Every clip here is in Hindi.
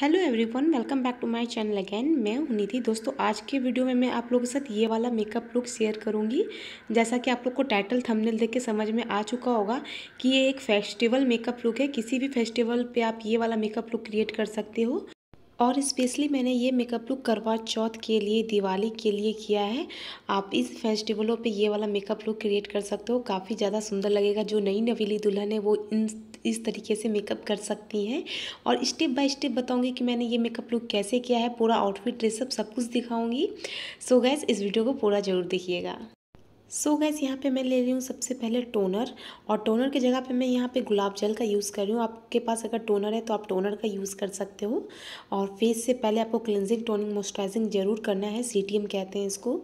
hello everyone welcome back to my channel again मैं हूं निधि दोस्तों आज के वीडियो में मैं आप लोगों के साथ ये वाला मेकअप लुक शेयर करूंगी जैसा कि आप लोग को टाइटल थंबनेल देख के समझ में आ चुका होगा कि ये एक फेस्टिवल मेकअप लुक है किसी भी फेस्टिवल पे आप ये वाला मेकअप लुक क्रिएट कर सकते हो और स्पेशली मैंने ये मेकअप लुक करवा चौथ के लिए दिवाली के लिए किया है आप इस फेस्टिवलों पे ये वाला मेकअप लुक क्रिएट कर सकते हो काफ़ी ज़्यादा सुंदर लगेगा जो नई नवीली दुल्हन है वो इन इस तरीके से मेकअप कर सकती हैं और स्टेप बाय स्टेप बताऊंगी कि मैंने ये मेकअप लुक कैसे किया है पूरा आउटफिट ड्रेसअप सब कुछ दिखाऊंगी सो so गैस इस वीडियो को पूरा ज़रूर देखिएगा सो so गैस यहाँ पे मैं ले रही हूँ सबसे पहले टोनर और टोनर की जगह पे मैं यहाँ पे गुलाब जल का यूज़ कर रही हूँ आपके पास अगर टोनर है तो आप टोनर का यूज़ कर सकते हो और फेस से पहले आपको क्लिनजिंग टोनिंग मॉइस्चराइजिंग जरूर करना है सी कहते हैं इसको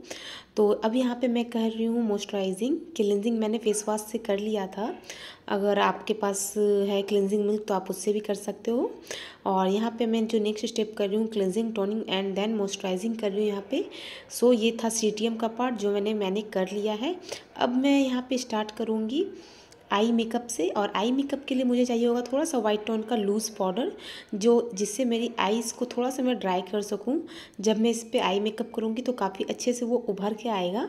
तो अब यहाँ पे मैं कह रही हूँ मॉइस्चराइजिंग क्लिनजिंग मैंने फेस वॉश से कर लिया था अगर आपके पास है क्लिनजिंग मिल्क तो आप उससे भी कर सकते हो और यहाँ पे मैं जो नेक्स्ट स्टेप कर रही हूँ cleansing toning and then moisturising कर रही हूँ यहाँ पे सो ये था सी का पार्ट जो मैंने मैंने कर लिया है अब मैं यहाँ पर स्टार्ट करूँगी आई मेकअप से और आई मेकअप के लिए मुझे चाहिए होगा थोड़ा सा वाइट टोन का लूज़ पाउडर जो जिससे मेरी आईज़ को थोड़ा सा मैं ड्राई कर सकूँ जब मैं इस पर आई मेकअप करूँगी तो काफ़ी अच्छे से वो उभर के आएगा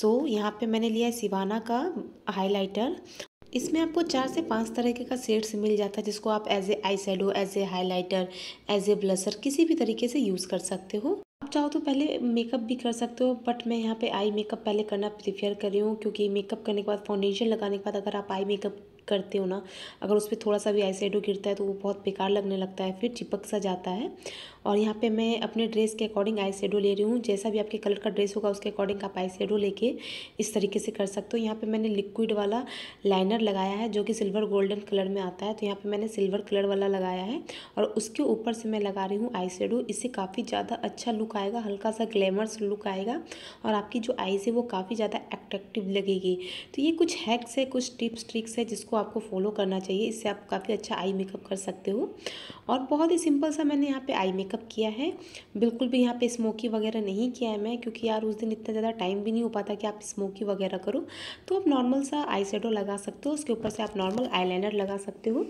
सो so, यहाँ पे मैंने लिया है सिवाना का हाइलाइटर इसमें आपको चार से पांच तरीके का शेड्स मिल जाता है जिसको आप as a eyeshadow as a highlighter as a blusher किसी भी तरीके से यूज़ कर सकते हो आप चाहो तो पहले मेकअप भी कर सकते हो बट मैं यहाँ पे आई मेकअप पहले करना प्रीफेयर कर रही हूँ क्योंकि मेकअप करने के बाद फाउंडेशन लगाने के बाद अगर आप आई मेकअप करते हो ना अगर उस पर थोड़ा सा भी आई गिरता है तो वो बहुत बेकार लगने लगता है फिर चिपक सा जाता है और यहाँ पे मैं अपने ड्रेस के अकॉर्डिंग आई शेडो ले रही हूँ जैसा भी आपके कलर का ड्रेस होगा उसके अकॉर्डिंग आप आई शेडो लेके इस तरीके से कर सकते हो यहाँ पे मैंने लिक्विड वाला लाइनर लगाया है जो कि सिल्वर गोल्डन कलर में आता है तो यहाँ पर मैंने सिल्वर कलर वाला लगाया है और उसके ऊपर से मैं लगा रही हूँ आई शेडो इससे काफ़ी ज़्यादा अच्छा लुक आएगा हल्का सा ग्लैमरस लुक आएगा और आपकी जो आईज है वो काफ़ी ज़्यादा एट्रैक्टिव लगेगी तो ये कुछ हैक्स है कुछ टिप्स ट्रिक्स है जिसको आपको फॉलो करना चाहिए इससे आप काफ़ी अच्छा आई मेकअप कर सकते हो और बहुत ही सिंपल सा मैंने यहाँ पे आई मेकअप मेकअप किया है बिल्कुल भी यहाँ पे स्मोकी वगैरह नहीं किया है मैं क्योंकि यार उस दिन इतना ज़्यादा टाइम भी नहीं हो पाता कि आप स्मोकी वगैरह करो तो आप नॉर्मल सा आई लगा सकते हो उसके ऊपर से आप नॉर्मल आई लगा सकते हो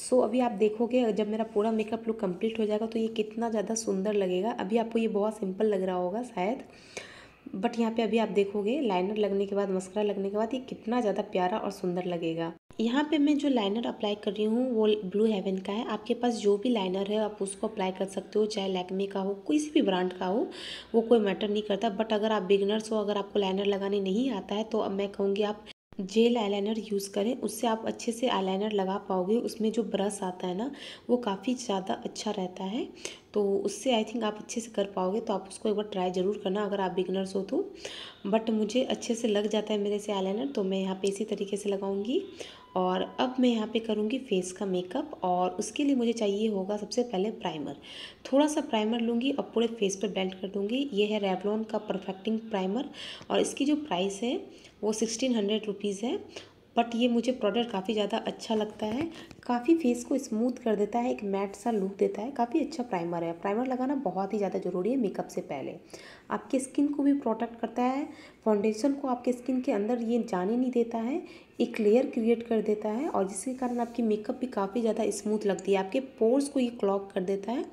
सो so, अभी आप देखोगे जब मेरा पूरा मेकअप लुक कंप्लीट हो जाएगा तो ये कितना ज़्यादा सुंदर लगेगा अभी आपको ये बहुत सिंपल लग रहा होगा शायद बट यहाँ पे अभी आप देखोगे लाइनर लगने के बाद मस्करा लगने के बाद ये कितना ज़्यादा प्यारा और सुंदर लगेगा यहाँ पे मैं जो लाइनर अप्लाई कर रही हूँ वो ब्लू हेवन का है आपके पास जो भी लाइनर है आप उसको अप्लाई कर सकते हो चाहे लैकमे का हो किसी भी ब्रांड का हो वो कोई मैटर नहीं करता बट अगर आप बिगनर्स हो अगर आपको लाइनर लगाने नहीं आता है तो अब मैं कहूँगी आप जेल आईलाइनर यूज़ करें उससे आप अच्छे से आईलाइनर लगा पाओगे उसमें जो ब्रश आता है ना वो काफ़ी ज़्यादा अच्छा रहता है तो उससे आई थिंक आप अच्छे से कर पाओगे तो आप उसको एक बार ट्राई ज़रूर करना अगर आप बिगनर्स हो तो बट मुझे अच्छे से लग जाता है मेरे से आईलाइनर तो मैं यहाँ पे इसी तरीके से लगाऊंगी और अब मैं यहाँ पे करूँगी फेस का मेकअप और उसके लिए मुझे चाहिए होगा सबसे पहले प्राइमर थोड़ा सा प्राइमर लूँगी और पूरे फेस पर बेल्ट कर दूँगी ये है रेवलॉन का परफेक्टिंग प्राइमर और इसकी जो प्राइस है वो सिक्सटीन हंड्रेड रुपीज़ है बट ये मुझे प्रोडक्ट काफ़ी ज़्यादा अच्छा लगता है काफ़ी फेस को स्मूथ कर देता है एक मैट सा लुक देता है काफ़ी अच्छा प्राइमर है प्राइमर लगाना बहुत ही ज़्यादा ज़रूरी है मेकअप से पहले आपके स्किन को भी प्रोटेक्ट करता है फाउंडेशन को आपके स्किन के अंदर ये जाने नहीं देता है एक लेयर क्रिएट कर देता है और जिसके कारण आपकी मेकअप भी काफ़ी ज़्यादा स्मूथ लगती है आपके पोर्स को ये क्लॉक कर देता है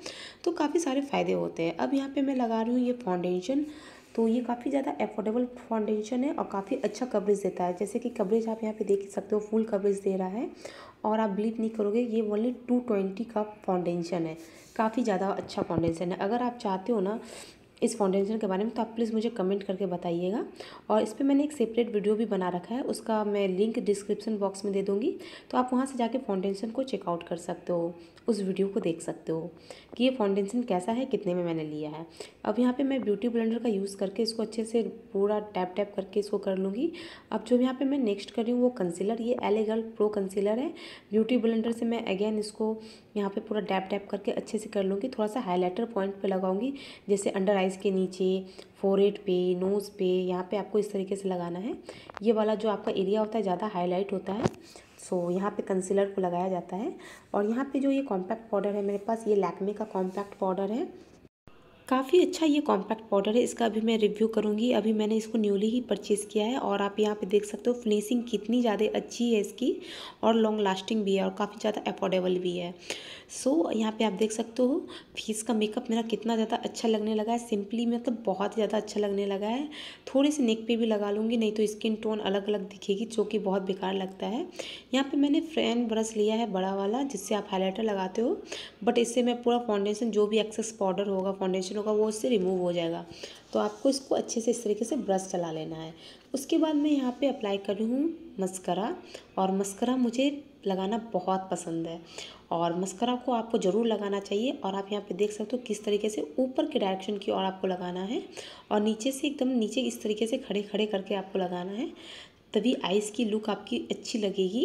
तो काफ़ी सारे फ़ायदे होते हैं अब यहाँ पर मैं लगा रही हूँ ये फाउंडेशन तो ये काफ़ी ज़्यादा एफोर्डेबल फाउंडेशन है और काफ़ी अच्छा कवरेज देता है जैसे कि कवरेज आप यहाँ पे देख सकते हो फुल कवरेज दे रहा है और आप बिलीव नहीं करोगे ये ओनली टू ट्वेंटी का फाउंडेशन है काफ़ी ज़्यादा अच्छा फाउंडेशन है अगर आप चाहते हो ना इस फाउंडेशन के बारे में तो आप प्लीज़ मुझे कमेंट करके बताइएगा और इस पर मैंने एक सेपरेट वीडियो भी बना रखा है उसका मैं लिंक डिस्क्रिप्शन बॉक्स में दे दूँगी तो आप वहाँ से जाके फाउंडेशन को चेकआउट कर सकते हो उस वीडियो को देख सकते हो कि ये फाउंडेशन कैसा है कितने में मैंने लिया है अब यहाँ पर मैं ब्यूटी ब्लेंडर का यूज़ करके इसको अच्छे से पूरा टैप टैप करके इसको कर लूँगी अब जो यहाँ पर मैं नेक्स्ट कर रही हूँ वो कंसीलर ये एले प्रो कंसीलर है ब्यूटी ब्लेंडर से मैं अगेन इसको यहाँ पर पूरा डैप टैप करके अच्छे से कर लूँगी थोड़ा सा हाईलाइटर पॉइंट पर लगाऊँगी जैसे अंडर आई आइज़ के नीचे फोरहेड पे नोज़ पे यहाँ पे आपको इस तरीके से लगाना है ये वाला जो आपका एरिया होता है ज़्यादा हाईलाइट होता है सो so, यहाँ पे कंसीलर को लगाया जाता है और यहाँ पे जो ये कॉम्पैक्ट पाउडर है मेरे पास ये लैकमे का कॉम्पैक्ट पाउडर है काफ़ी अच्छा ये कॉम्पैक्ट पाउडर है इसका अभी मैं रिव्यू करूँगी अभी मैंने इसको न्यूली ही परचेज़ किया है और आप यहाँ पे देख सकते हो फिनिशिंग कितनी ज़्यादा अच्छी है इसकी और लॉन्ग लास्टिंग भी है और काफ़ी ज़्यादा अफोर्डेबल भी है सो so, यहाँ पे आप देख सकते हो फेस का मेकअप मेरा कितना ज़्यादा अच्छा लगने लगा है सिंपली मतलब बहुत ज़्यादा अच्छा लगने लगा है थोड़े से नेक पे भी लगा लूँगी नहीं तो स्किन टोन अलग अलग दिखेगी जो कि बहुत बेकार लगता है यहाँ पे मैंने फ्रेन ब्रश लिया है बड़ा वाला जिससे आप हाईलाइटर लगाते हो बट इससे मैं पूरा फाउंडेशन जो भी एक्सेस पाउडर होगा फाउंडेशन कॉम्बिनेशन होगा वो उससे रिमूव हो जाएगा तो आपको इसको अच्छे से इस तरीके से ब्रश चला लेना है उसके बाद मैं यहाँ पे अप्लाई कर रही हूँ मस्करा और मस्करा मुझे लगाना बहुत पसंद है और मस्करा को आपको ज़रूर लगाना चाहिए और आप यहाँ पे देख सकते हो किस तरीके से ऊपर के डायरेक्शन की ओर आपको लगाना है और नीचे से एकदम नीचे इस तरीके से खड़े खड़े करके आपको लगाना है तभी आइस की लुक आपकी अच्छी लगेगी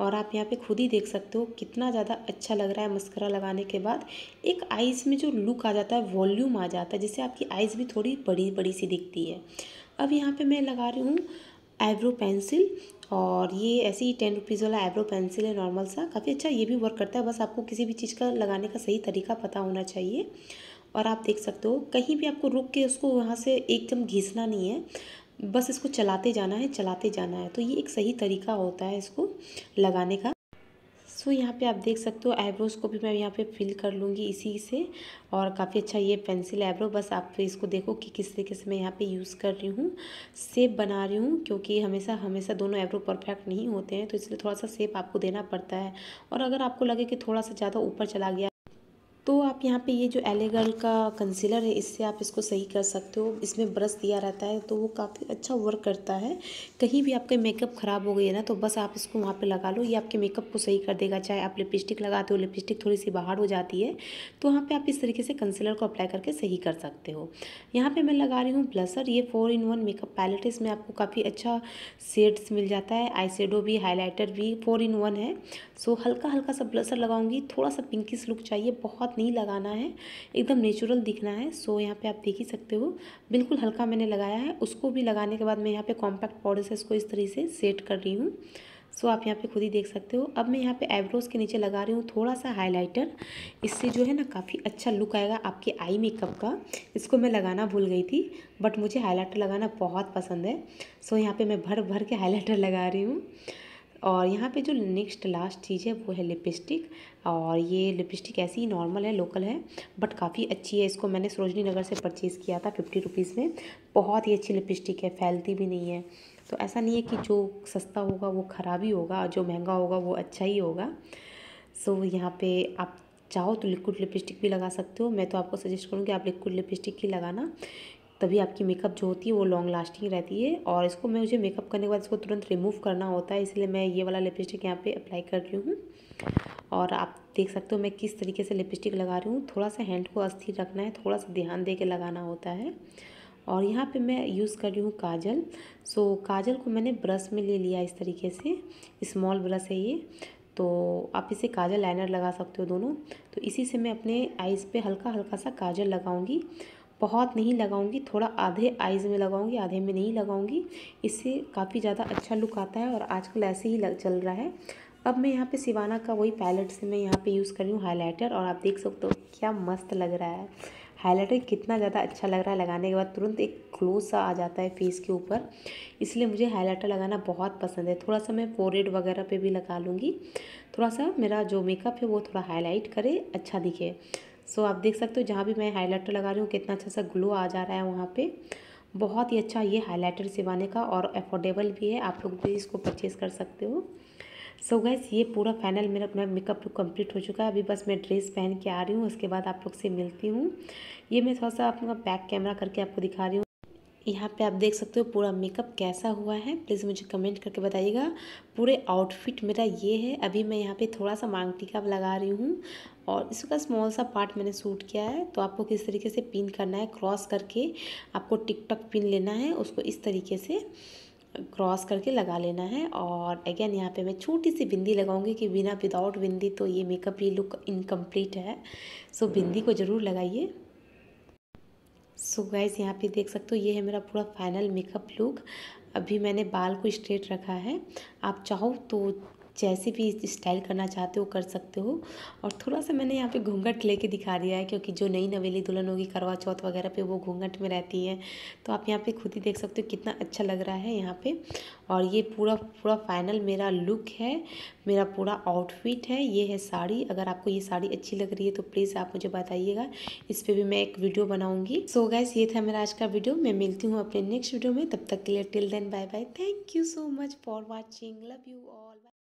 और आप यहाँ पे खुद ही देख सकते हो कितना ज़्यादा अच्छा लग रहा है मस्करा लगाने के बाद एक आइज़ में जो लुक आ जाता है वॉल्यूम आ जाता है जिससे आपकी आइज़ भी थोड़ी बड़ी बड़ी सी दिखती है अब यहाँ पे मैं लगा रही हूँ आईब्रो पेंसिल और ये ऐसे ही टेन रुपीज़ वाला आईब्रो पेंसिल है नॉर्मल सा काफ़ी अच्छा ये भी वर्क करता है बस आपको किसी भी चीज़ का लगाने का सही तरीका पता होना चाहिए और आप देख सकते हो कहीं भी आपको रुक के उसको वहाँ से एकदम घिसना नहीं है बस इसको चलाते जाना है चलाते जाना है तो ये एक सही तरीका होता है इसको लगाने का सो यहाँ पे आप देख सकते हो आईब्रोज़ को भी मैं यहाँ पे फिल कर लूँगी इसी से और काफ़ी अच्छा ये पेंसिल आईब्रो बस आप इसको देखो कि किस तरीके से मैं यहाँ पे यूज़ कर रही हूँ सेप बना रही हूँ क्योंकि हमेशा हमेशा दोनों आईब्रो परफेक्ट नहीं होते हैं तो इसलिए थोड़ा सा सेप आपको देना पड़ता है और अगर आपको लगे कि थोड़ा सा ज़्यादा ऊपर चला गया तो आप यहाँ पे ये जो एलेगल का कंसीलर है इससे आप इसको सही कर सकते हो इसमें ब्रश दिया रहता है तो वो काफ़ी अच्छा वर्क करता है कहीं भी आपके मेकअप ख़राब हो गई है ना तो बस आप इसको वहाँ पे लगा लो ये आपके मेकअप को सही कर देगा चाहे आप लिपस्टिक लगाते हो लिपस्टिक थोड़ी सी बाहर हो जाती है तो वहाँ पर आप इस तरीके से कंसीलर को अप्लाई करके सही कर सकते हो यहाँ पर मैं लगा रही हूँ ब्लसर ये four in one makeup palette है इसमें आपको काफ़ी अच्छा शेड्स मिल जाता है आई भी हाईलाइटर भी फ़ोर इन वन है सो हल्का हल्का सा ब्लसर लगाऊंगी थोड़ा सा पिंकिस लुक चाहिए बहुत नहीं लगाना है एकदम नेचुरल दिखना है सो यहाँ पे आप देख ही सकते हो बिल्कुल हल्का मैंने लगाया है उसको भी लगाने के बाद मैं यहाँ पे कॉम्पैक्ट पाउडर से इसको इस तरीके से सेट कर रही हूँ सो आप यहाँ पे खुद ही देख सकते हो अब मैं यहाँ पे आईब्रोज़ के नीचे लगा रही हूँ थोड़ा सा हाईलाइटर इससे जो है ना काफ़ी अच्छा लुक आएगा आपके आई मेकअप का इसको मैं लगाना भूल गई थी बट मुझे हाईलाइटर लगाना बहुत पसंद है सो यहाँ पर मैं भर भर के हाईलाइटर लगा रही हूँ और यहाँ पे जो नेक्स्ट लास्ट चीज़ है वो है लिपस्टिक और ये लिपस्टिक ऐसी ही नॉर्मल है लोकल है बट काफ़ी अच्छी है इसको मैंने सरोजनी नगर से परचेज़ किया था फिफ्टी रुपीज़ में बहुत ही अच्छी लिपस्टिक है फैलती भी नहीं है तो ऐसा नहीं है कि जो सस्ता होगा वो ख़राब ही होगा और जो महंगा होगा वो अच्छा ही होगा सो यहाँ पर आप चाहो तो लिक्विड लिपस्टिक भी लगा सकते हो मैं तो आपको सजेस्ट करूँगी आप लिक्विड लिपस्टिक ही लगाना तभी आपकी मेकअप जो होती है वो लॉन्ग लास्टिंग रहती है और इसको मैं मुझे मेकअप करने के बाद इसको तुरंत रिमूव करना होता है इसलिए मैं ये वाला लिपस्टिक यहाँ पे अप्लाई कर रही हूँ और आप देख सकते हो मैं किस तरीके से लिपस्टिक लगा रही हूँ थोड़ा सा हैंड को अस्थिर रखना है थोड़ा सा ध्यान दे के लगाना होता है और यहाँ पर मैं यूज़ कर रही हूँ काजल सो काजल को मैंने ब्रश में ले लिया इस तरीके से स्मॉल ब्रश है ये तो आप इसे काजल लाइनर लगा सकते हो दोनों तो इसी से मैं अपने आइज़ पर हल्का हल्का सा काजल लगाऊंगी बहुत नहीं लगाऊंगी थोड़ा आधे आइज़ में लगाऊंगी आधे में नहीं लगाऊंगी इससे काफ़ी ज़्यादा अच्छा लुक आता है और आजकल ऐसे ही लग चल रहा है अब मैं यहाँ पे सिवाना का वही पैलेट से मैं यहाँ पे यूज़ कर रही हूँ हाईलाइटर और आप देख सकते हो क्या मस्त लग रहा है हाईलाइटर कितना ज़्यादा अच्छा लग रहा है लगाने के बाद तुरंत एक ग्लो सा आ जाता है फेस के ऊपर इसलिए मुझे हाईलाइटर लगाना बहुत पसंद है थोड़ा सा मैं फोरेड वगैरह पे भी लगा लूँगी थोड़ा सा मेरा जो मेकअप है वो थोड़ा हाईलाइट करे अच्छा दिखे सो आप देख सकते हो जहाँ भी मैं हाईलाइटर लगा रही हूँ कितना अच्छा सा ग्लो आ जा रहा है वहाँ पर बहुत ही अच्छा ये हाईलाइटर सिवाने का और अफोर्डेबल भी है आप लोग भी इसको परचेज़ कर सकते हो सो so गैस ये पूरा फाइनल मेरा अपना मेकअप लुक कंप्लीट हो चुका है अभी बस मैं ड्रेस पहन के आ रही हूँ उसके बाद आप लोग से मिलती हूँ ये मैं थोड़ा सा अपना बैक कैमरा करके आपको दिखा रही हूँ यहाँ पे आप देख सकते हो पूरा मेकअप कैसा हुआ है प्लीज़ मुझे कमेंट करके बताइएगा पूरे आउटफिट मेरा ये है अभी मैं यहाँ पे थोड़ा सा मांग टीका लगा रही हूँ और इसका स्मॉल सा पार्ट मैंने सूट किया है तो आपको किस तरीके से पिन करना है क्रॉस करके आपको टिकटॉक पिन लेना है उसको इस तरीके से क्रॉस करके लगा लेना है और अगेन यहाँ पे मैं छोटी सी बिंदी लगाऊंगी कि बिना विदाउट बिंदी तो ये मेकअप ये लुक इनकम्प्लीट है सो बिंदी को ज़रूर लगाइए सो गाइज यहाँ पे देख सकते हो ये है मेरा पूरा फाइनल मेकअप लुक अभी मैंने बाल को स्ट्रेट रखा है आप चाहो तो जैसे भी स्टाइल करना चाहते हो कर सकते हो और थोड़ा सा मैंने यहाँ पे घूंघट लेके दिखा दिया है क्योंकि जो नई नवेली दुल्हन होगी करवा चौथ वगैरह पे वो घूंघट में रहती है तो आप यहाँ पे खुद ही देख सकते हो कितना अच्छा लग रहा है यहाँ पे और ये पूरा पूरा फाइनल मेरा लुक है मेरा पूरा आउटफिट है ये है साड़ी अगर आपको ये साड़ी अच्छी लग रही है तो प्लीज़ आप मुझे बताइएगा इस पर भी मैं एक वीडियो बनाऊँगी सो गैस ये था मेरा आज का वीडियो मैं मिलती हूँ अपने नेक्स्ट वीडियो में तब तक के लिए till then bye bye thank you so much for watching love you all